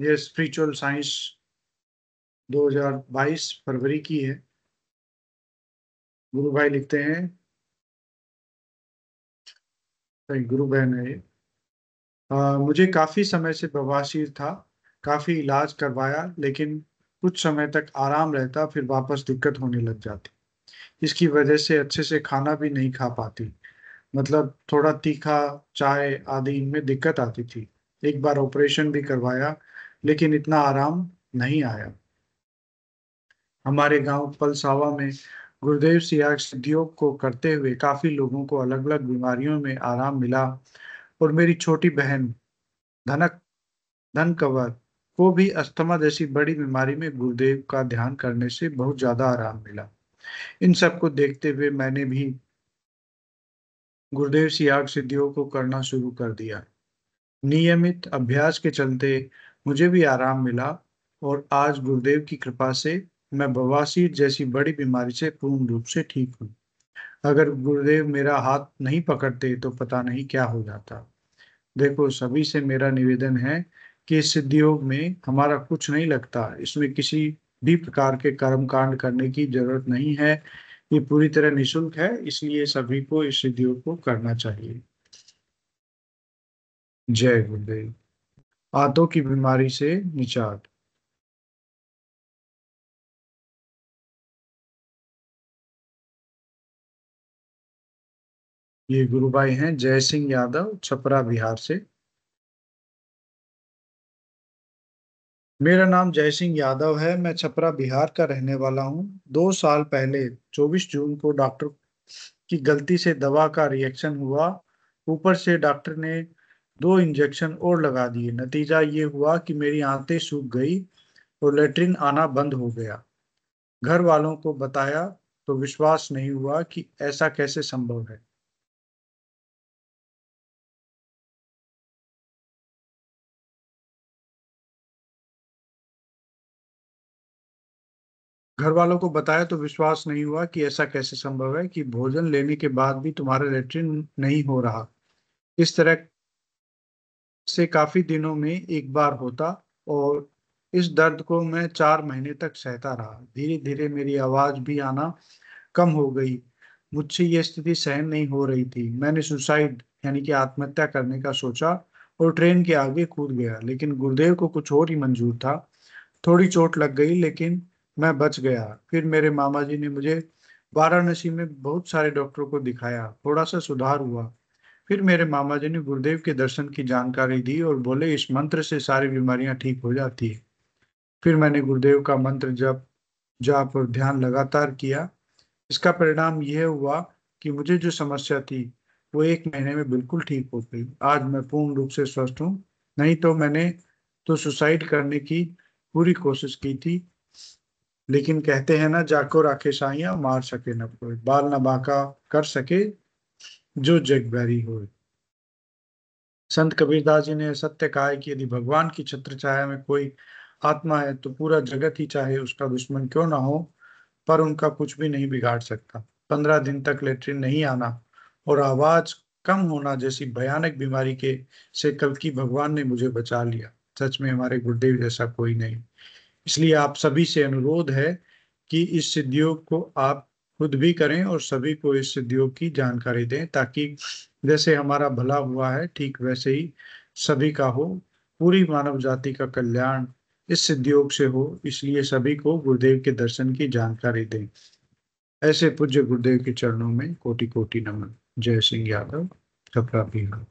ये spiritual science 2022 फरवरी की है गुरु भाई लिखते हैं गुरु बहन है आ, मुझे काफ़ी समय से बवासीर था काफ़ी इलाज करवाया लेकिन कुछ समय तक आराम रहता फिर वापस दिक्कत होने लग जाती इसकी वजह से अच्छे से खाना भी नहीं खा पाती मतलब थोड़ा तीखा चाय आदि इनमें दिक्कत आती थी एक बार ऑपरेशन भी करवाया लेकिन इतना आराम नहीं आया हमारे गांव पलसावा में गुरुदेव सिया सिद्धियों को करते हुए काफी लोगों को अलग अलग बीमारियों में आराम मिला और मेरी छोटी बहन धनक धन कंवर को भी अस्थमा जैसी बड़ी बीमारी में गुरुदेव का ध्यान करने से बहुत ज्यादा आराम मिला इन सब को देखते हुए मैंने भी गुरुदेव सियाग सिद्धियों को करना शुरू कर दिया नियमित अभ्यास के चलते मुझे भी आराम मिला और आज गुरुदेव की कृपा से मैं बवासीर जैसी बड़ी बीमारी से पूर्ण रूप से ठीक हूँ अगर गुरुदेव मेरा हाथ नहीं पकड़ते तो पता नहीं क्या हो जाता देखो सभी से मेरा निवेदन है कि इस सिद्धियोग में हमारा कुछ नहीं लगता इसमें किसी भी प्रकार के कर्म कांड करने की जरूरत नहीं है ये पूरी तरह निशुल्क है इसलिए सभी को इस सिद्धियोग को करना चाहिए जय गुरुदेव आंतों की बीमारी से निजात ये गुरु भाई हैं जय सिंह यादव छपरा बिहार से मेरा नाम जय सिंह यादव है मैं छपरा बिहार का रहने वाला हूं दो साल पहले 24 जून को डॉक्टर की गलती से दवा का रिएक्शन हुआ ऊपर से डॉक्टर ने दो इंजेक्शन और लगा दिए नतीजा ये हुआ कि मेरी आंतें सूख गई और लेटरिन आना बंद हो गया घर वालों को बताया तो विश्वास नहीं हुआ कि ऐसा कैसे संभव है घर वालों को बताया तो विश्वास नहीं हुआ कि ऐसा कैसे संभव है कि भोजन लेने के बाद भी तुम्हारा लेटरिन नहीं हो रहा इस तरह से काफ़ी दिनों में एक बार होता और इस दर्द को मैं चार महीने तक सहता रहा धीरे धीरे मेरी आवाज़ भी आना कम हो गई मुझसे ये स्थिति सहन नहीं हो रही थी मैंने सुसाइड यानी कि आत्महत्या करने का सोचा और ट्रेन के आगे कूद गया लेकिन गुरुदेव को कुछ और ही मंजूर था थोड़ी चोट लग गई लेकिन मैं बच गया फिर मेरे मामा जी ने मुझे वाराणसी में बहुत सारे डॉक्टरों को दिखाया थोड़ा सा सुधार हुआ फिर मेरे मामा जी ने गुरुदेव के दर्शन की जानकारी दी और बोले इस मंत्र से सारी बीमारियां ठीक हो जाती है फिर मैंने गुरुदेव का मंत्र जप जाप और ध्यान लगातार किया इसका परिणाम यह हुआ कि मुझे जो समस्या थी वो एक महीने में बिल्कुल ठीक हो गई आज मैं पूर्ण रूप से स्वस्थ हूँ नहीं तो मैंने तो सुसाइड करने की पूरी कोशिश की थी लेकिन कहते हैं ना जाको राखे साइया मार सके न कोई बाल न बाका कर सके जो जगभैरी हो संत कबीरदास जी ने सत्य कहा है कि यदि भगवान की छत्र छाया में कोई आत्मा है तो पूरा जगत ही चाहे उसका दुश्मन क्यों ना हो पर उनका कुछ भी नहीं बिगाड़ सकता पंद्रह दिन तक लेटरिन नहीं आना और आवाज कम होना जैसी भयानक बीमारी के से कल की भगवान ने मुझे बचा लिया सच में हमारे गुरुदेव जैसा कोई नहीं इसलिए आप सभी से अनुरोध है कि इस सिद्धियों को आप खुद भी करें और सभी को इस सिद्धियों की जानकारी दें ताकि जैसे हमारा भला हुआ है ठीक वैसे ही सभी का हो पूरी मानव जाति का कल्याण इस उद्योग से हो इसलिए सभी को गुरुदेव के दर्शन की जानकारी दें ऐसे पूज्य गुरुदेव के चरणों में कोटि कोटि नमन जय सिंह यादव छपरा हो